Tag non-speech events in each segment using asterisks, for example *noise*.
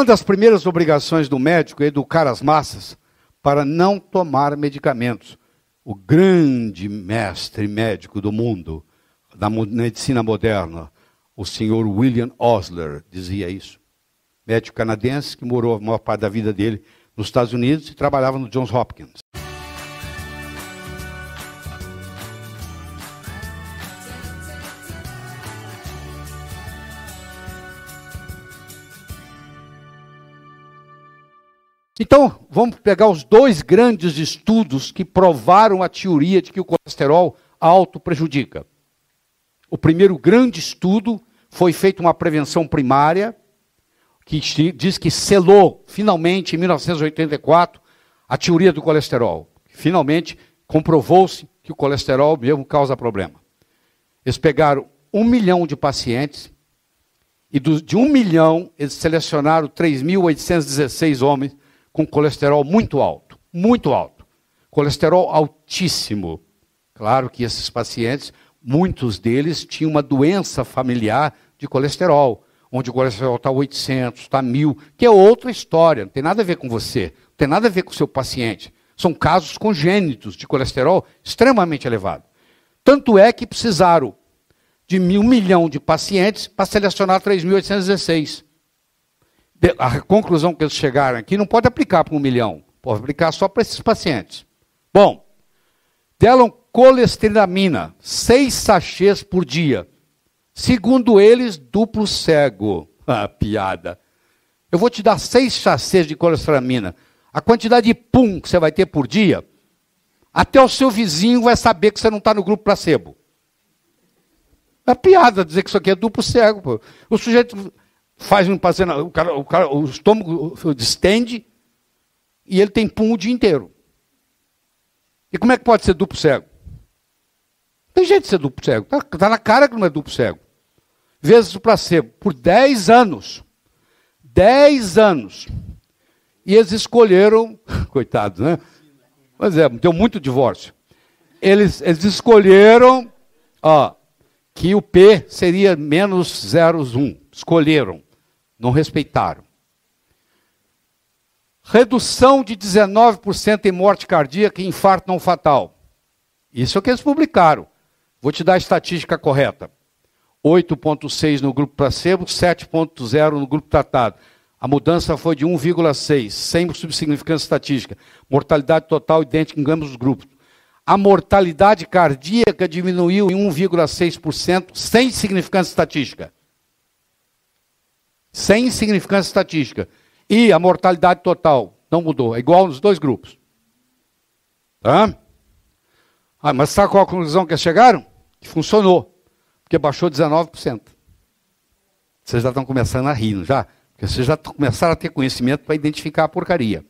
Uma das primeiras obrigações do médico é educar as massas para não tomar medicamentos. O grande mestre médico do mundo, da medicina moderna, o senhor William Osler, dizia isso. Médico canadense que morou a maior parte da vida dele nos Estados Unidos e trabalhava no Johns Hopkins. Então, vamos pegar os dois grandes estudos que provaram a teoria de que o colesterol alto prejudica. O primeiro grande estudo foi feito uma prevenção primária, que diz que selou, finalmente, em 1984, a teoria do colesterol. Finalmente, comprovou-se que o colesterol mesmo causa problema. Eles pegaram um milhão de pacientes, e de um milhão, eles selecionaram 3.816 homens com colesterol muito alto, muito alto. Colesterol altíssimo. Claro que esses pacientes, muitos deles tinham uma doença familiar de colesterol, onde o colesterol está 800, está 1000, que é outra história, não tem nada a ver com você, não tem nada a ver com o seu paciente. São casos congênitos de colesterol extremamente elevado. Tanto é que precisaram de mil milhão de pacientes para selecionar 3.816 a conclusão que eles chegaram aqui não pode aplicar para um milhão, pode aplicar só para esses pacientes. Bom, deram colesterinamina, seis sachês por dia. Segundo eles, duplo cego. *laughs* Ah, piada. Eu vou te dar seis sachês de colesterinamina. A quantidade de pum que você vai ter por dia, até o seu vizinho vai saber que você não está no grupo placebo. É piada dizer que isso aqui é duplo cego. Pô. O sujeito faz um passeio, o, cara, o, cara, o estômago distende e ele tem pum o dia inteiro. E como é que pode ser duplo cego? tem jeito de ser duplo cego. Está tá na cara que não é duplo cego. Vezes o placebo, por 10 anos. 10 anos. E eles escolheram, *laughs* coitados, né? Pois é, deu muito divórcio. Eles, eles escolheram ó, que o P seria menos 0,1. Escolheram. Não respeitaram. Redução de 19% em morte cardíaca e infarto não fatal. Isso é o que eles publicaram. Vou te dar a estatística correta. 8,6 no grupo placebo, 7,0 no grupo tratado. A mudança foi de 1,6, sem subsignificância estatística. Mortalidade total idêntica em ambos os grupos. A mortalidade cardíaca diminuiu em 1,6%, sem significância estatística sem significância estatística. E a mortalidade total não mudou, é igual nos dois grupos. Tá? Ah, mas sabe qual a conclusão que eles chegaram? Que funcionou, porque baixou 19%. Vocês já estão começando a rir, não já? Porque vocês já começaram a ter conhecimento para identificar a porcaria.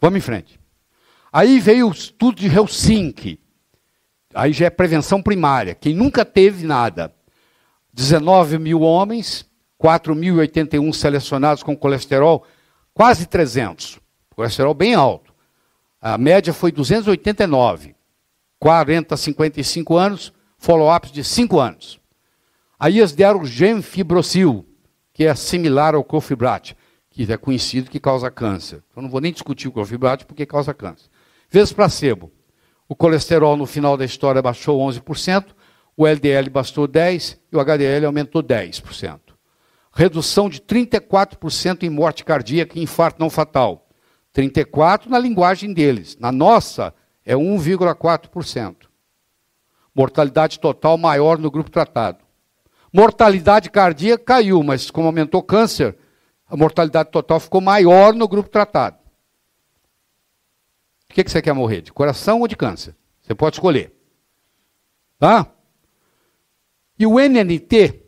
Vamos em frente. Aí veio o estudo de Helsinki. Aí já é prevenção primária. Quem nunca teve nada. 19 mil homens, 4.081 selecionados com colesterol, quase 300. Colesterol bem alto. A média foi 289. 40 a 55 anos, follow up de 5 anos. Aí eles deram genfibrosil, que é similar ao cofibrat, que é conhecido que causa câncer. Eu não vou nem discutir o cofibrat porque causa câncer. Vezes placebo. O colesterol no final da história baixou 11%, o LDL baixou 10% e o HDL aumentou 10% redução de 34% em morte cardíaca e infarto não fatal. 34% na linguagem deles, na nossa é 1,4%. Mortalidade total maior no grupo tratado. Mortalidade cardíaca caiu, mas como aumentou câncer, a mortalidade total ficou maior no grupo tratado. O que, que você quer morrer? De coração ou de câncer? Você pode escolher. Tá? E o NNT,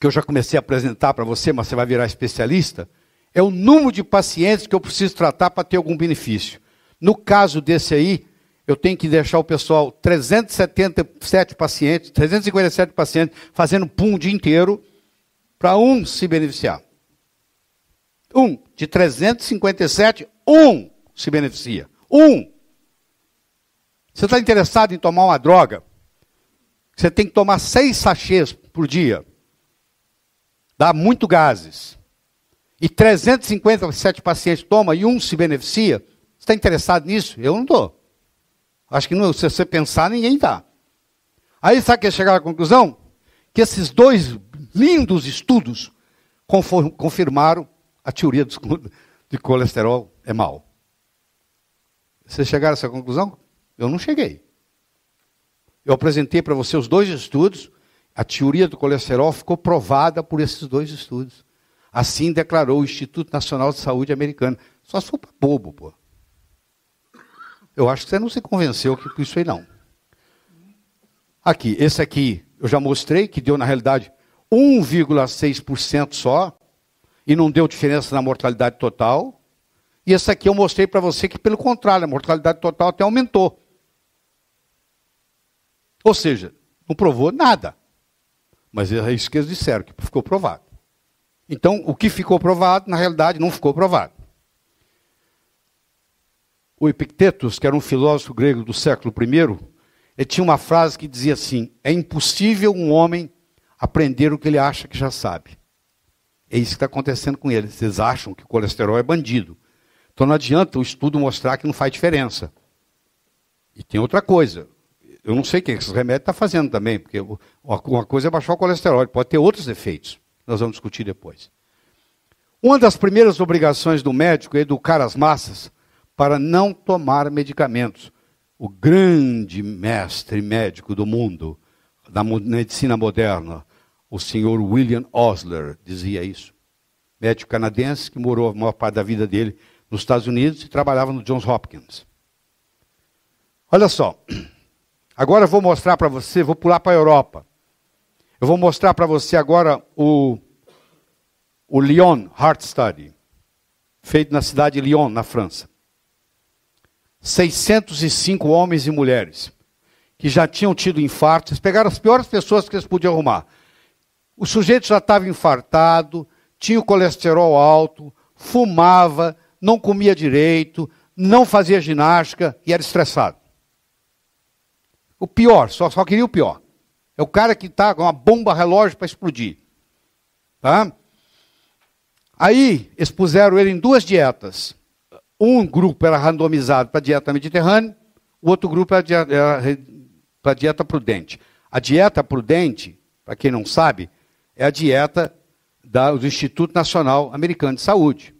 que eu já comecei a apresentar para você, mas você vai virar especialista, é o número de pacientes que eu preciso tratar para ter algum benefício. No caso desse aí, eu tenho que deixar o pessoal 377 pacientes, 357 pacientes fazendo pum o dia inteiro para um se beneficiar. Um de 357, um se beneficia. Um. Você está interessado em tomar uma droga? Você tem que tomar seis sachês por dia dá muito gases, e 357 pacientes toma e um se beneficia, você está interessado nisso? Eu não estou. Acho que não, se você pensar, ninguém está. Aí sabe que chegar à conclusão? Que esses dois lindos estudos confirmaram a teoria de colesterol é mal. Vocês chegaram a essa conclusão? Eu não cheguei. Eu apresentei para você os dois estudos, a teoria do colesterol ficou provada por esses dois estudos. Assim declarou o Instituto Nacional de Saúde americano. Só sopa bobo, pô. Eu acho que você não se convenceu que isso aí não. Aqui, esse aqui, eu já mostrei que deu na realidade 1,6% só e não deu diferença na mortalidade total. E esse aqui eu mostrei para você que pelo contrário, a mortalidade total até aumentou. Ou seja, não provou nada. Mas é isso que eles disseram, que ficou provado. Então, o que ficou provado, na realidade, não ficou provado. O Epictetus, que era um filósofo grego do século I, ele tinha uma frase que dizia assim: É impossível um homem aprender o que ele acha que já sabe. É isso que está acontecendo com eles. Eles acham que o colesterol é bandido. Então não adianta o estudo mostrar que não faz diferença. E tem outra coisa: eu não sei o é que esse remédio está fazendo também, porque uma coisa é baixar o colesterol, pode ter outros efeitos. Nós vamos discutir depois. Uma das primeiras obrigações do médico é educar as massas para não tomar medicamentos. O grande mestre médico do mundo, da medicina moderna, o senhor William Osler, dizia isso. Médico canadense que morou a maior parte da vida dele nos Estados Unidos e trabalhava no Johns Hopkins. Olha só, *clears throat* Agora eu vou mostrar para você, vou pular para a Europa. Eu vou mostrar para você agora o, o Lyon Heart Study, feito na cidade de Lyon, na França. 605 homens e mulheres que já tinham tido infartos, pegaram as piores pessoas que eles podiam arrumar. O sujeito já estava infartado, tinha o colesterol alto, fumava, não comia direito, não fazia ginástica e era estressado. O pior, só, só queria o pior. É o cara que está com uma bomba relógio para explodir. Tá? Aí expuseram ele em duas dietas. Um grupo era randomizado para a dieta mediterrânea, o outro grupo era para a dieta prudente. A dieta prudente, para quem não sabe, é a dieta da, do Instituto Nacional Americano de Saúde,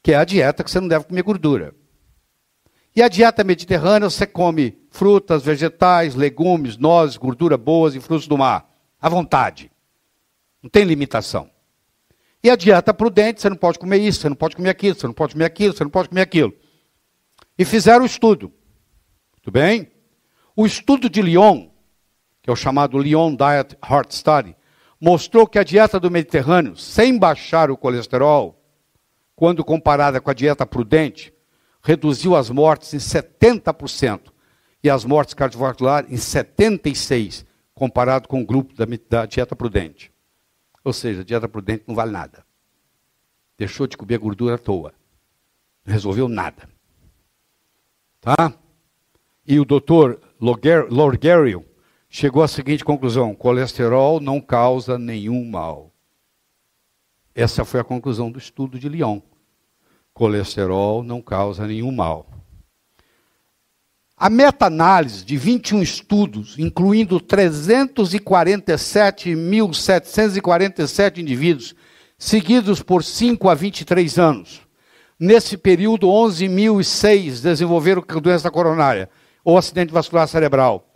que é a dieta que você não deve comer gordura. E a dieta mediterrânea, você come frutas, vegetais, legumes, nozes, gordura boas e frutos do mar, à vontade. Não tem limitação. E a dieta prudente, você não pode comer isso, você não pode comer aquilo, você não pode comer aquilo, você não pode comer aquilo. E fizeram o estudo. Tudo bem? O estudo de Lyon, que é o chamado Lyon Diet Heart Study, mostrou que a dieta do Mediterrâneo, sem baixar o colesterol, quando comparada com a dieta prudente, reduziu as mortes em 70% e as mortes cardiovasculares em 76%, comparado com o grupo da, da dieta prudente. Ou seja, a dieta prudente não vale nada. Deixou de comer gordura à toa. Não resolveu nada. Tá? E o doutor Lorgerio chegou à seguinte conclusão: colesterol não causa nenhum mal. Essa foi a conclusão do estudo de Lyon colesterol não causa nenhum mal. A meta-análise de 21 estudos, incluindo 347.747 indivíduos, seguidos por 5 a 23 anos. Nesse período, 11.006 desenvolveram doença coronária ou acidente vascular cerebral.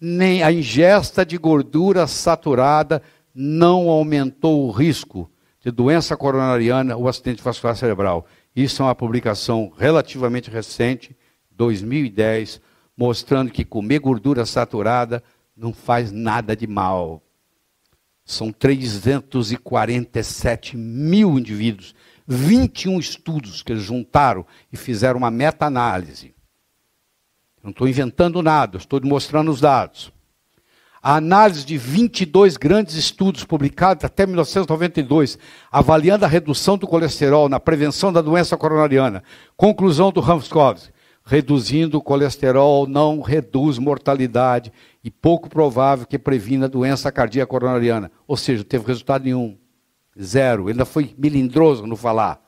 Nem a ingesta de gordura saturada não aumentou o risco de doença coronariana ou acidente vascular cerebral. Isso é uma publicação relativamente recente, 2010, mostrando que comer gordura saturada não faz nada de mal. São 347 mil indivíduos, 21 estudos que eles juntaram e fizeram uma meta-análise. Não estou inventando nada, estou mostrando os dados. A análise de 22 grandes estudos publicados até 1992, avaliando a redução do colesterol na prevenção da doença coronariana. Conclusão do Ramskowski: reduzindo o colesterol não reduz mortalidade e pouco provável que previna a doença cardíaca coronariana. Ou seja, teve resultado nenhum. Zero. ainda foi melindroso no falar.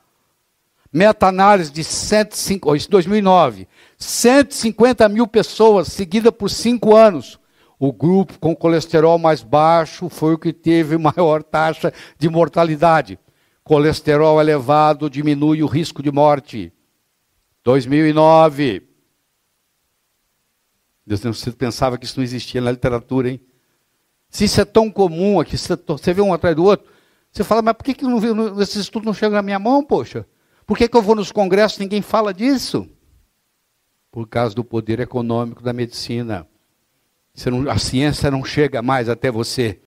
Meta-análise de 105, 2009. 150 mil pessoas, seguida por cinco anos o grupo com colesterol mais baixo foi o que teve *laughs* maior taxa de mortalidade. Colesterol elevado diminui o risco de morte. 2009. Deus não pensava que isso não existia na literatura, hein? Se isso é tão comum aqui, você vê um atrás do outro, você fala, mas por que, que não, não, esse não chega na minha mão, poxa? Por que, que eu vou nos congressos e ninguém fala disso? Por causa do poder econômico da medicina. Não, a ciência não chega mais até você.